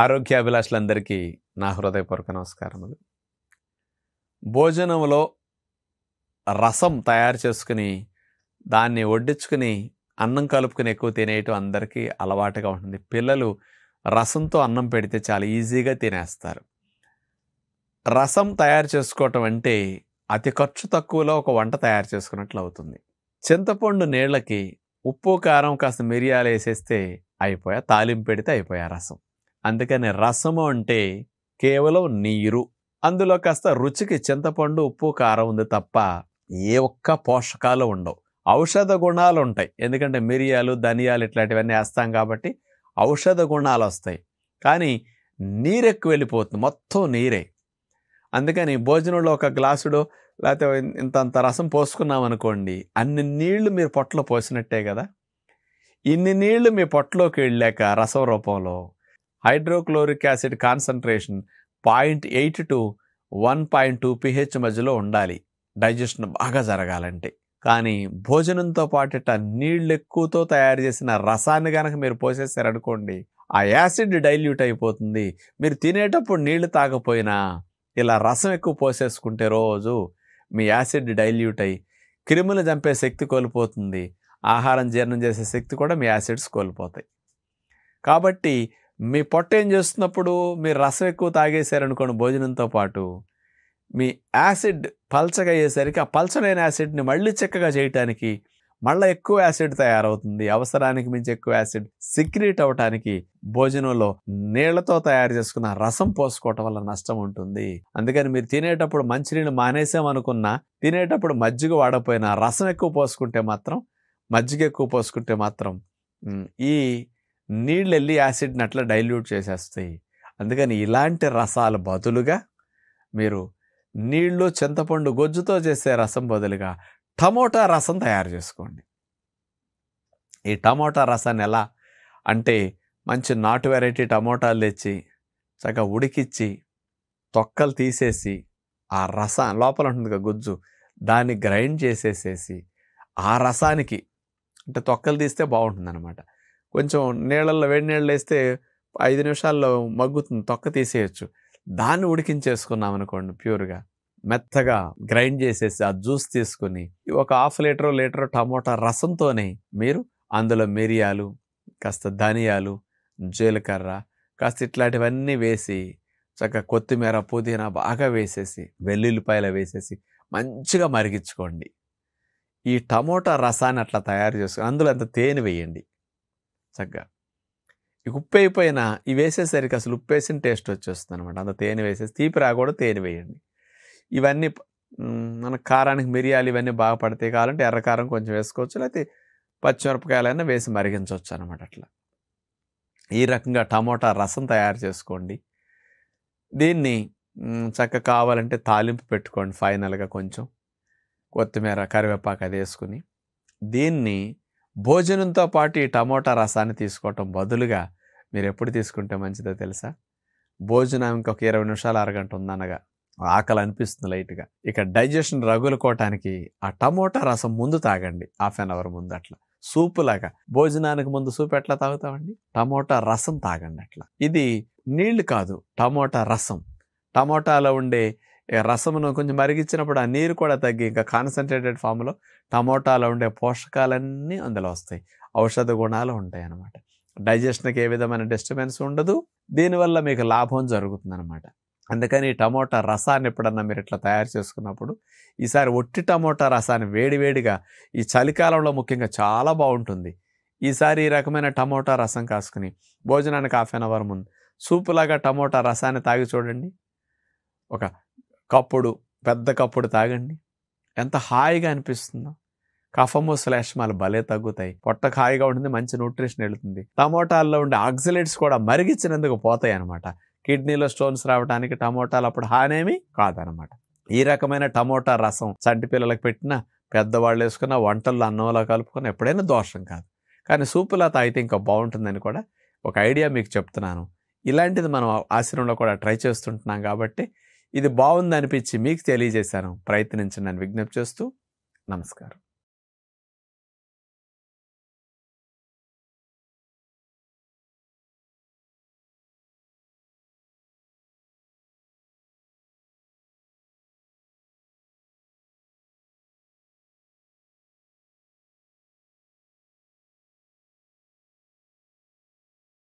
ఆరోగ్య అభిలాషులందరికీ నా హృదయపూర్వక నమస్కారములు భోజనంలో రసం తయారు చేసుకుని దాన్ని వడ్డించుకుని అన్నం కలుపుకుని ఎక్కువ తినేయటం అందరికీ అలవాటుగా ఉంటుంది పిల్లలు రసంతో అన్నం పెడితే చాలా ఈజీగా తినేస్తారు రసం తయారు చేసుకోవటం అంటే అతి ఖర్చు తక్కువలో ఒక వంట తయారు చేసుకున్నట్లు అవుతుంది చింతపండు నీళ్ళకి ఉప్పు కారం కాస్త మిరియాలు వేసేస్తే అయిపోయా తాలింపు పెడితే అయిపోయా రసం అందుకని రసము అంటే కేవలం నీరు అందులో కాస్త రుచికి చింతపండు ఉప్పు కారం ఉంది తప్ప ఏ ఒక్క పోషకాలు ఉండవు ఔషధ గుణాలు ఉంటాయి ఎందుకంటే మిరియాలు ధనియాలు ఇట్లాంటివన్నీ వేస్తాం కాబట్టి ఔషధ గుణాలు వస్తాయి కానీ ఎక్కువ వెళ్ళిపోతుంది మొత్తం నీరే అందుకని భోజనంలో ఒక గ్లాసుడు లేకపోతే ఇంతంత రసం పోసుకున్నాం అనుకోండి అన్ని నీళ్లు మీరు పొట్టలో పోసినట్టే కదా ఇన్ని నీళ్లు మీ పొట్టలోకి వెళ్ళాక రసం రూపంలో hydrochloric acid concentration point eight to one point two pH మధ్యలో ఉండాలి డైజెషన్ బాగా జరగాలంటే కానీ భోజనంతో పాటుట నీళ్ళు ఎక్కువతో తయారు చేసిన రసాన్ని కనుక మీరు పోసేస్తారనుకోండి ఆ యాసిడ్ డైల్యూట్ అయిపోతుంది మీరు తినేటప్పుడు నీళ్లు తాగపోయినా ఇలా రసం ఎక్కువ పోసేసుకుంటే రోజు మీ యాసిడ్ డైల్యూట్ అయ్యి క్రిములు చంపే శక్తి కోల్పోతుంది ఆహారం జీర్ణం చేసే శక్తి కూడా మీ యాసిడ్స్ కోల్పోతాయి కాబట్టి మీ పొట్ట ఏం చేస్తున్నప్పుడు మీరు రసం ఎక్కువ తాగేశారనుకోని భోజనంతో పాటు మీ యాసిడ్ పల్చగా అయ్యేసరికి ఆ పల్చనైన యాసిడ్ని మళ్ళీ చిక్కగా చేయటానికి మళ్ళీ ఎక్కువ యాసిడ్ తయారవుతుంది అవసరానికి మించి ఎక్కువ యాసిడ్ సిక్రీట్ అవ్వటానికి భోజనంలో నీళ్లతో తయారు చేసుకున్న రసం పోసుకోవటం వల్ల నష్టం ఉంటుంది అందుకని మీరు తినేటప్పుడు మంచినీళ్ళు మానేసామనుకున్నా తినేటప్పుడు మజ్జిగ వాడపోయినా రసం ఎక్కువ పోసుకుంటే మాత్రం మజ్జిగ ఎక్కువ పోసుకుంటే మాత్రం ఈ నీళ్ళు వెళ్ళి యాసిడ్ని అట్లా డైల్యూట్ చేసేస్తాయి అందుకని ఇలాంటి రసాల బదులుగా మీరు నీళ్ళు చింతపండు గొజ్జుతో చేసే రసం బదులుగా టమోటా రసం తయారు చేసుకోండి ఈ టమోటా రసాన్ని ఎలా అంటే మంచి నాటు వెరైటీ టమోటాలు తెచ్చి చక్కగా ఉడికిచ్చి తొక్కలు తీసేసి ఆ రసం లోపల ఉంటుంది కదా గుజ్జు దాన్ని గ్రైండ్ చేసేసేసి ఆ రసానికి అంటే తొక్కలు తీస్తే బాగుంటుంది అనమాట కొంచెం నీళ్ళల్లో వేడి నీళ్ళు వేస్తే ఐదు నిమిషాల్లో మగ్గుతుంది తొక్క తీసేయచ్చు దాన్ని ఉడికించేసుకున్నాం అనుకోండి ప్యూర్గా మెత్తగా గ్రైండ్ చేసేసి ఆ జ్యూస్ తీసుకుని ఒక హాఫ్ లీటర్ లీటర్ టమోటా రసంతోనే మీరు అందులో మిరియాలు కాస్త ధనియాలు జీలకర్ర కాస్త ఇట్లాంటివన్నీ వేసి చక్కగా కొత్తిమీర పుదీనా బాగా వేసేసి వెల్లుల్లిపాయలు వేసేసి మంచిగా మరిగించుకోండి ఈ టమోటా రసాన్ని అట్లా తయారు చేసుకుని అందులో అంత తేనె వేయండి చక్కగా ఉప్పు అయిపోయినా ఇవి వేసేసరికి అసలు ఉప్పు వేసిన టేస్ట్ వచ్చేస్తుంది అనమాట అంత తేనె వేసేసి తీపి రాకూడదు తేనె వేయండి ఇవన్నీ మన కారానికి మిరియాలు ఇవన్నీ బాగా పడతాయి కావాలంటే ఎర్రకారం కొంచెం వేసుకోవచ్చు లేకపోతే పచ్చిమిరపకాయలైనా వేసి మరిగించవచ్చు అనమాట అట్లా ఈ రకంగా టమోటా రసం తయారు చేసుకోండి దీన్ని చక్కగా కావాలంటే తాలింపు పెట్టుకోండి ఫైనల్గా కొంచెం కొత్తిమీర కరివేపాకు అది వేసుకుని దీన్ని భోజనంతో పాటు ఈ టమోటా రసాన్ని తీసుకోవటం బదులుగా మీరు ఎప్పుడు తీసుకుంటే మంచిదో తెలుసా భోజనం ఇంకొక ఇరవై నిమిషాలు అరగంట ఉందనగా ఆకలి అనిపిస్తుంది లైట్గా ఇక డైజెషన్ రగులుకోవటానికి ఆ టమోటా రసం ముందు తాగండి హాఫ్ అన్ అవర్ ముందు అట్లా సూపు లాగా భోజనానికి ముందు సూప్ ఎట్లా తాగుతామండి టమోటా రసం తాగండి అట్లా ఇది నీళ్లు కాదు టమోటా రసం టమోటాలో ఉండే ఇక రసమును కొంచెం మరిగించినప్పుడు ఆ నీరు కూడా తగ్గి ఇంకా కాన్సన్ట్రేటెడ్ ఫామ్లో టమోటాలో ఉండే పోషకాలన్నీ అందులో వస్తాయి ఔషధ గుణాలు ఉంటాయి అన్నమాట డైజెషన్కి ఏ విధమైన డిస్టర్బెన్స్ ఉండదు దీనివల్ల మీకు లాభం జరుగుతుంది అనమాట అందుకని టమోటా రసాన్ని ఎప్పుడన్నా మీరు ఇట్లా తయారు చేసుకున్నప్పుడు ఈసారి ఒట్టి టమోటా రసాన్ని వేడివేడిగా ఈ చలికాలంలో ముఖ్యంగా చాలా బాగుంటుంది ఈసారి ఈ రకమైన టమోటా రసం కాసుకుని భోజనానికి హాఫ్ అన్ అవర్ ముందు సూపులాగా టమోటా రసాన్ని తాగి చూడండి ఒక కప్పుడు పెద్ద కప్పుడు తాగండి ఎంత హాయిగా అనిపిస్తుందో కఫము శ్లేష్మాలు భలే తగ్గుతాయి పొట్టకు హాయిగా ఉంటుంది మంచి న్యూట్రిషన్ వెళుతుంది టమోటాల్లో ఉండే ఆక్సిలేట్స్ కూడా మరిగించినందుకు పోతాయి అనమాట కిడ్నీలో స్టోన్స్ రావడానికి టమోటాలు అప్పుడు హానేమి కాదనమాట ఈ రకమైన టమోటా రసం చంటి పిల్లలకు పెట్టినా పెద్దవాళ్ళు వేసుకున్న వంటల్లో అన్నంలో కలుపుకున్న ఎప్పుడైనా దోషం కాదు కానీ సూపులా తాగితే ఇంకా బాగుంటుందని కూడా ఒక ఐడియా మీకు చెప్తున్నాను ఇలాంటిది మనం ఆశ్రమంలో కూడా ట్రై చేస్తుంటున్నాం కాబట్టి ఇది బాగుంది అనిపించి మీకు తెలియజేశాను ప్రయత్నించి నన్ను విజ్ఞప్తి చేస్తూ నమస్కారం